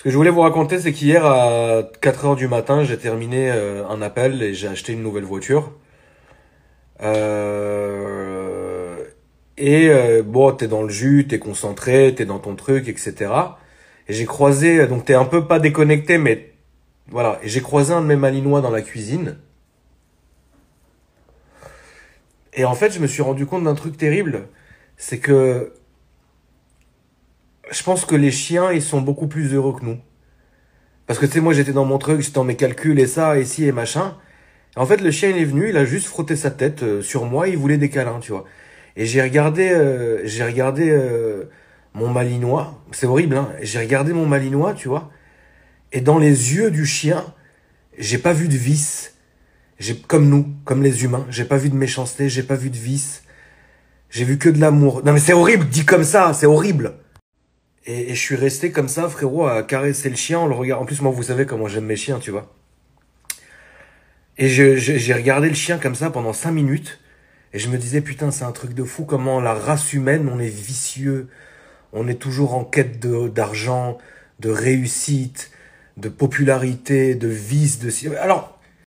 Ce que je voulais vous raconter, c'est qu'hier à 4 heures du matin, j'ai terminé euh, un appel et j'ai acheté une nouvelle voiture. Euh, et euh, bon, t'es dans le jus, t'es concentré, t'es dans ton truc, etc. Et j'ai croisé, donc t'es un peu pas déconnecté, mais voilà. Et j'ai croisé un de mes malinois dans la cuisine. Et en fait, je me suis rendu compte d'un truc terrible, c'est que je pense que les chiens, ils sont beaucoup plus heureux que nous. Parce que tu sais, moi j'étais dans mon truc, j'étais dans mes calculs et ça, et ci, et machin. En fait, le chien, il est venu, il a juste frotté sa tête euh, sur moi, il voulait des câlins, tu vois. Et j'ai regardé, euh, j'ai regardé euh, mon malinois, c'est horrible, hein. J'ai regardé mon malinois, tu vois. Et dans les yeux du chien, j'ai pas vu de vice. J'ai, comme nous, comme les humains, j'ai pas vu de méchanceté, j'ai pas vu de vice. J'ai vu que de l'amour. Non mais c'est horrible, dit comme ça, c'est horrible. Et, je suis resté comme ça, frérot, à caresser le chien en le regarde En plus, moi, vous savez comment j'aime mes chiens, tu vois. Et j'ai regardé le chien comme ça pendant cinq minutes. Et je me disais, putain, c'est un truc de fou comment la race humaine, on est vicieux. On est toujours en quête d'argent, de, réussite, de popularité, de vice, de... Alors,